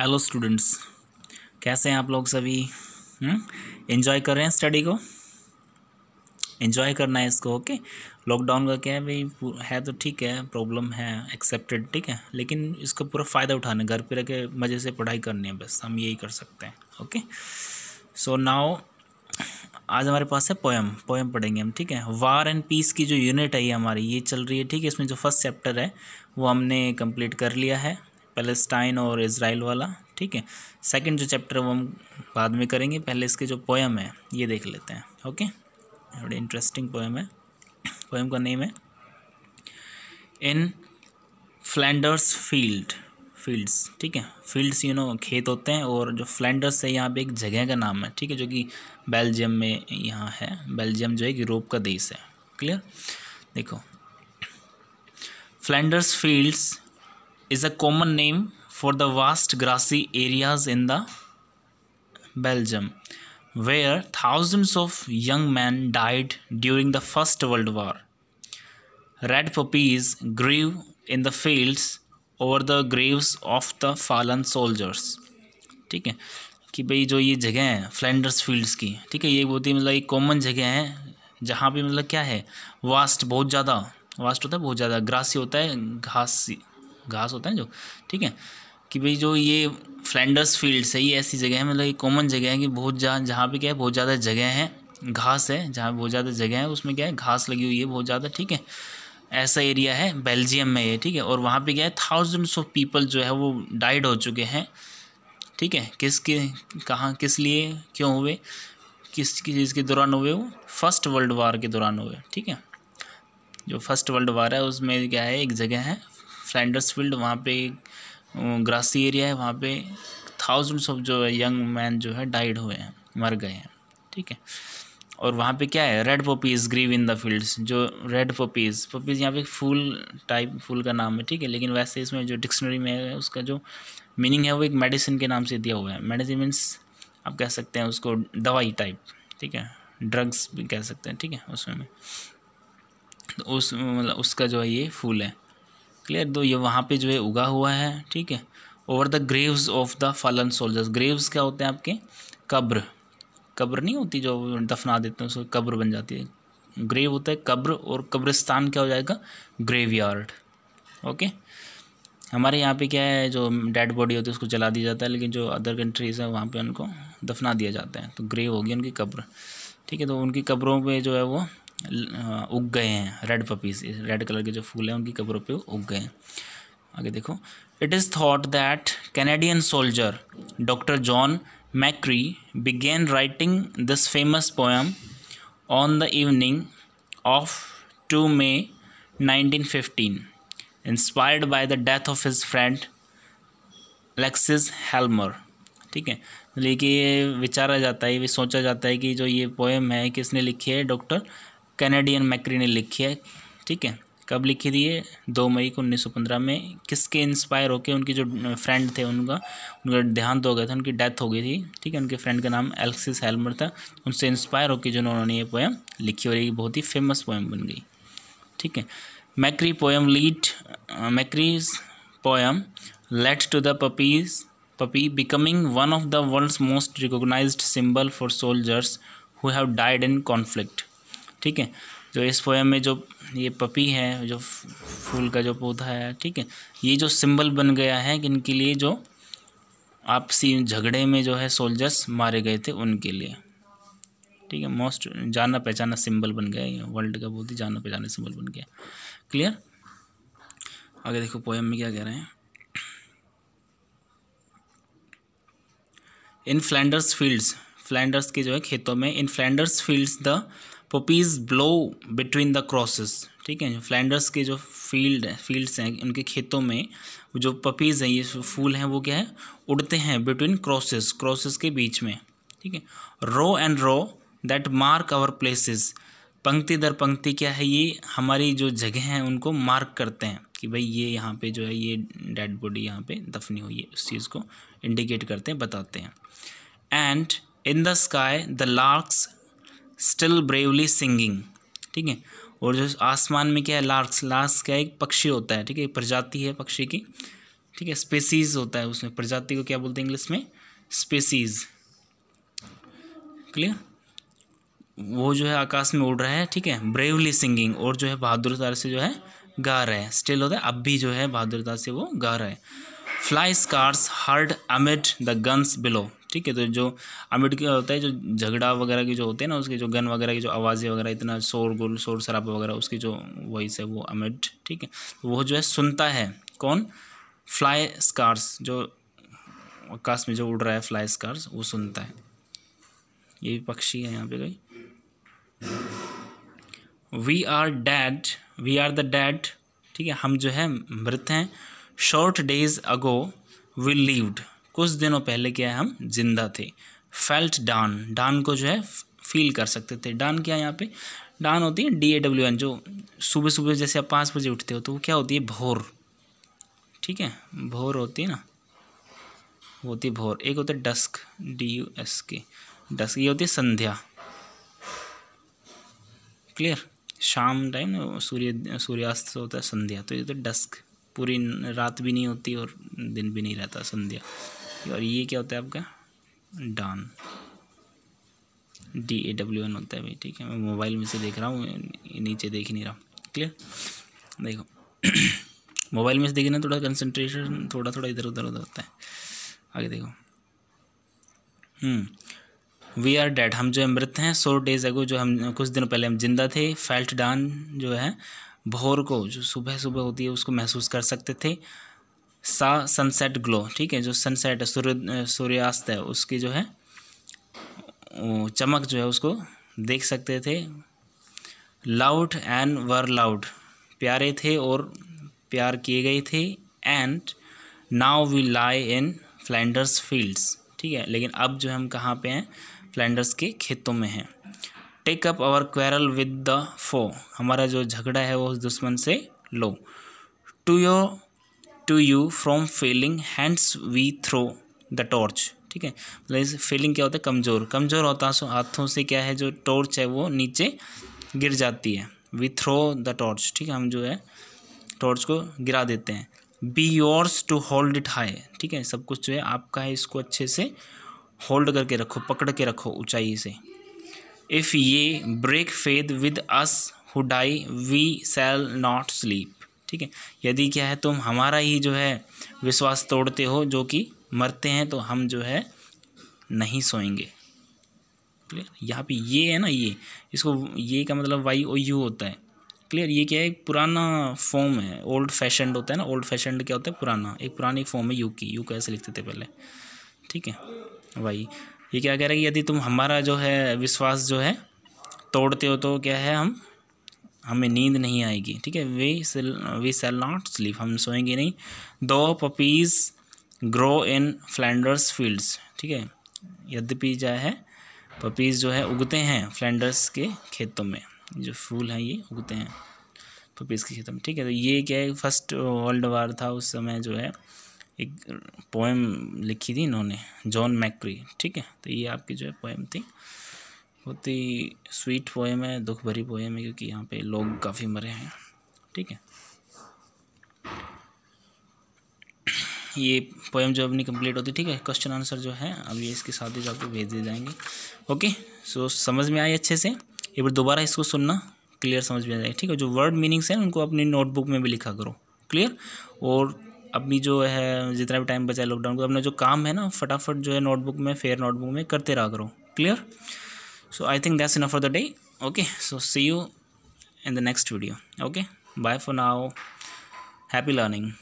Hello students कैसे हैं आप लोग सभी इन्जॉय हम्म? कर रहे हैं स्टडी को इन्जॉय करना है इसको ओके लॉकडाउन का क्या है भाई है तो ठीक है प्रॉब्लम है एक्सेप्टेड ठीक है लेकिन इसको पूरा फ़ायदा उठाना घर पे रह के मज़े से पढ़ाई करनी है बस हम यही कर सकते हैं ओके सो नाउ आज हमारे पास है पोएम पोएम पढ़ेंगे हम ठीक है वार एंड पीस की जो यूनिट है ये हमारी ये चल रही है ठीक है इसमें जो फर्स्ट चैप्टर है वो हमने कंप्लीट कर लिया है पैलेस्टाइन और इसराइल वाला ठीक है सेकंड जो चैप्टर वो हम बाद में करेंगे पहले इसके जो पोएम है ये देख लेते हैं ओके बड़े इंटरेस्टिंग पोएम है पोएम का नेम है इन फ्लैंडर्स फील्ड फील्ड्स ठीक है फील्ड्स यू नो खेत होते हैं और जो फ्लैंडर्स है यहाँ पे एक जगह का नाम है ठीक है जो कि बेल्जियम में यहाँ है बेल्जियम जो है यूरोप का देश है क्लियर देखो Flanders fields is a common name for the vast grassy areas in the Belgium where thousands of young men died during the First World War. Red poppies grew in the fields over the graves of the fallen soldiers. ठीक है कि भाई जो ये जगह हैं Flanders fields की ठीक है ये बहुत ही मतलब एक कॉमन जगह है जहाँ पे मतलब क्या है वास्ट बहुत ज़्यादा वास्ट होता है बहुत ज़्यादा ग्रासी होता है घासी घास होता है जो ठीक है कि भाई जो ये फ्लैंडर्स फील्ड है ये ऐसी जगह है मतलब ये कॉमन जगह है कि बहुत जहाँ जहाँ पर क्या है बहुत ज़्यादा जगह है घास है जहाँ बहुत ज़्यादा जगह है उसमें क्या है घास लगी हुई है बहुत ज़्यादा ठीक है ऐसा एरिया है बेल्जियम में ये ठीक है और वहाँ पे क्या है थाउजेंड्स ऑफ पीपल जो है वो डाइड हो चुके हैं ठीक है किसके कहाँ किस लिए क्यों हुए किस चीज़ के दौरान हुए वो फर्स्ट वर्ल्ड वार के दौरान हुए ठीक है जो फर्स्ट वर्ल्ड वार है उसमें क्या है एक जगह है फ्लैंडर्स फील्ड वहाँ पे ग्रासी एरिया है वहाँ पे थाउजेंड्स ऑफ जो है यंग मैन जो है डाइड हुए हैं मर गए हैं ठीक है और वहाँ पे क्या है red poppies grieve in the fields जो रेड पोपीज पोपीज यहाँ पे फूल टाइप फूल का नाम है ठीक है लेकिन वैसे इसमें जो डिक्शनरी में है उसका जो मीनिंग है वो एक मेडिसिन के नाम से दिया हुआ है मेडिसिन मीन्स आप कह सकते हैं उसको दवाई टाइप ठीक है ड्रग्स भी कह सकते हैं ठीक है उसमें में तो उस मतलब उसका जो है ये फूल है क्लियर तो ये वहाँ पे जो है उगा हुआ है ठीक है over the graves of the fallen soldiers graves क्या होते हैं आपके कब्र कब्र नहीं होती जो दफना देते हैं उसको कब्र बन जाती है ग्रेव होता है कब्र और कब्रिस्तान क्या हो जाएगा ग्रेव ओके हमारे यहाँ पे क्या है जो डेड बॉडी होती है उसको जला दिया जाता है लेकिन जो अदर कंट्रीज़ हैं वहाँ पे उनको दफना दिया जाता है तो ग्रेव होगी उनकी कब्र ठीक है तो उनकी कब्रों पे जो है वो उग गए हैं रेड पपीज़ रेड कलर के जो फूल हैं उनकी कब्रों पे उग गए हैं आगे देखो it is thought that Canadian soldier doctor John McCrae began writing this famous poem on the evening of two May 1915 inspired by the death of his friend Alexis Helmer ठीक है लेकिन मतलब ये विचारा जाता है ये सोचा जाता है कि जो ये पोएम है किसने लिखी है डॉक्टर कैनेडियन मैक्री ने लिखी है ठीक है कब लिखी थी ये दो मई को उन्नीस सौ पंद्रह में किसके इंस्पायर होकर उनकी जो फ्रेंड थे उनका उनका देहांत हो गया था उनकी डेथ हो गई थी ठीक है उनके फ्रेंड का नाम एल्क्सिस हेलमर था उनसे इंस्पायर होकर जो उन्होंने ये पोएम लिखी और ये बहुत ही फेमस पोएम बन गई ठीक है McCrae poem lead McCrae's poem led to the poppies poppy becoming one of the world's most recognise symbol for soldiers who have died in conflict ठीक है जो इस पोएम में जो ये पपी है जो फूल का जो पौधा है ठीक है ये जो सिंबल बन गया है इनके लिए जो आपसी झगड़े में जो है सोल्जर्स मारे गए थे उनके लिए ठीक है मोस्ट जाना पहचाना सिंबल बन गया ये वर्ल्ड का बहुत ही जाना पहचाना सिंबल बन गया क्लियर आगे देखो पोएम में क्या कह रहे हैं इन फ्लैंडर्स फील्ड्स फ्लैंडर्स के जो है खेतों में in Flanders fields the poppies blow between the crosses ठीक है फ्लैंडर्स के जो फील्ड फील्ड्स हैं उनके खेतों में जो पपीज़ हैं ये फूल हैं वो क्या है उड़ते हैं बिटवीन क्रॉसेस क्रॉसेस के बीच में ठीक है row and row that mark our places पंक्ति दर पंक्ति क्या है ये हमारी जो जगह हैं उनको मार्क करते हैं कि भाई ये यहाँ पे जो है ये डेड बॉडी यहाँ पे दफनी हुई है उस चीज़ को इंडिकेट करते हैं बताते हैं and in the sky the larks still bravely singing ठीक है और जो आसमान में क्या है लार्क्स लार्क्स क्या एक पक्षी होता है ठीक है प्रजाति है पक्षी की ठीक है स्पेसीज होता है उसमें प्रजाति को क्या बोलते हैं इंग्लिश में स्पेसीज क्लियर वो जो है आकाश में उड़ रहा है ठीक है ब्रेवली सिंगिंग और जो है बहादुरता से जो है गा रहा है स्टिल होता है अब भी जो है बहादुरता से वो गा रहा है fly scarce heard amid the guns below ठीक है तो जो अमिट क्या होता है जो झगड़ा वगैरह की जो होते हैं ना उसके जो गन वगैरह की जो आवाज़ें वगैरह इतना शोर गुल शोर शराब वगैरह उसकी जो वॉइस है वो अमिट ठीक है तो वो जो है सुनता है कौन फ्लाई स्कार्स जो आकाश में जो उड़ रहा है फ्लाई स्कार्स वो सुनता है ये भी पक्षी है यहाँ पे कोई we are dead we are the dead ठीक है हम जो है मृत हैं short days ago we lived कुछ दिनों पहले क्या है हम जिंदा थे फेल्ट डान डान को जो है फील कर सकते थे डान क्या है यहाँ पे डान होती है डी ए डब्ल्यू एन जो सुबह सुबह जैसे आप पाँच बजे उठते हो तो वो क्या होती है भोर ठीक है भोर होती है ना होती है भोर एक होता है dusk D U S K dusk ये होती है संध्या क्लियर शाम टाइम ना सूर्य सूर्यास्त होता है संध्या तो ये है डस्क पूरी रात भी नहीं होती और दिन भी नहीं रहता संध्या और ये क्या होता है आपका dawn D A W N होता है भाई ठीक है मैं मोबाइल में से देख रहा हूँ नीचे देख ही नहीं रहा क्लियर देखो मोबाइल में से देखना थोड़ा कंसंट्रेशन थोड़ा थोड़ा इधर उधर उधर होता है आगे देखो वी आर डेड हम जो अमृत हैं सो डेज अगो जो हम कुछ दिनों पहले हम जिंदा थे फेल्ट डान जो है भोर को जो सुबह सुबह होती है उसको महसूस कर सकते थे सा सनसेट ग्लो ठीक है जो सनसेट है सूर्य सूर्यास्त है उसकी जो है चमक जो है उसको देख सकते थे लाउड एंड वर लाउड प्यारे थे और प्यार किए गए थे and now we lie in Flanders fields ठीक है लेकिन अब जो हम कहाँ पे हैं फ्लैंडर्स के खेतों में हैं take up our quarrel with the foe हमारा जो झगड़ा है वो उस दुश्मन से लो to your to you from failing hands we throw the torch ठीक है मतलब फेलिंग क्या होता है कमज़ोर कमज़ोर होता है सो हाथों से क्या है जो टॉर्च है वो नीचे गिर जाती है वी थ्रो द टॉर्च ठीक है हम जो है टॉर्च को गिरा देते हैं be yours to hold it high ठीक है सब कुछ जो है आपका है इसको अच्छे से होल्ड करके रखो पकड़ के रखो ऊंचाई से if ye break faith with us who die we shall not sleep ठीक है यदि क्या है तुम हमारा ही जो है विश्वास तोड़ते हो जो कि मरते हैं तो हम जो है नहीं सोएंगे क्लियर यहाँ पे ये है ना ये इसको ये का मतलब वाई ओ यू होता है क्लियर ये क्या है एक पुराना फॉर्म है ओल्ड फैशनड होता है ना ओल्ड फैशनड क्या होता है पुराना एक पुरानी फॉर्म है यू की यू कैसे लिखते थे पहले ठीक है वाई ये क्या कह रहा है कि यदि तुम हमारा जो है विश्वास जो है तोड़ते हो तो क्या है हम हमें नींद नहीं आएगी ठीक है we we shall not sleep हम सोएंगे नहीं though poppies grow in Flanders fields ठीक है यद्यपि जो है पपीज़ जो है उगते हैं फ्लैंडर्स के खेतों में जो फूल हैं ये उगते हैं पपीज़ के खेतों में ठीक है तो ये क्या है फर्स्ट वर्ल्ड वार था उस समय जो है एक पोएम लिखी थी इन्होंने जॉन मैक्री ठीक है तो ये आपकी जो है पोएम थी बहुत ही स्वीट पोएम है दुख भरी पोएम है क्योंकि यहाँ पे लोग काफ़ी मरे हैं ठीक है ये पोएम जो अपनी कंप्लीट होती ठीक है क्वेश्चन आंसर जो है अब ये इसके साथ ही आपको भेज दिए जाएंगे ओके सो समझ में आए अच्छे से एक बार दोबारा इसको सुनना क्लियर समझ में आ जाएगा ठीक है जो वर्ड मीनिंग्स हैं उनको अपनी नोटबुक में भी लिखा करो क्लियर और अपनी जो है जितना भी टाइम बचा है लॉकडाउन का अपना जो काम है ना फटाफट जो है नोटबुक में फेयर नोटबुक में करते रहा करो clear so i think that's enough for the day okay so see you in the next video okay bye for now happy learning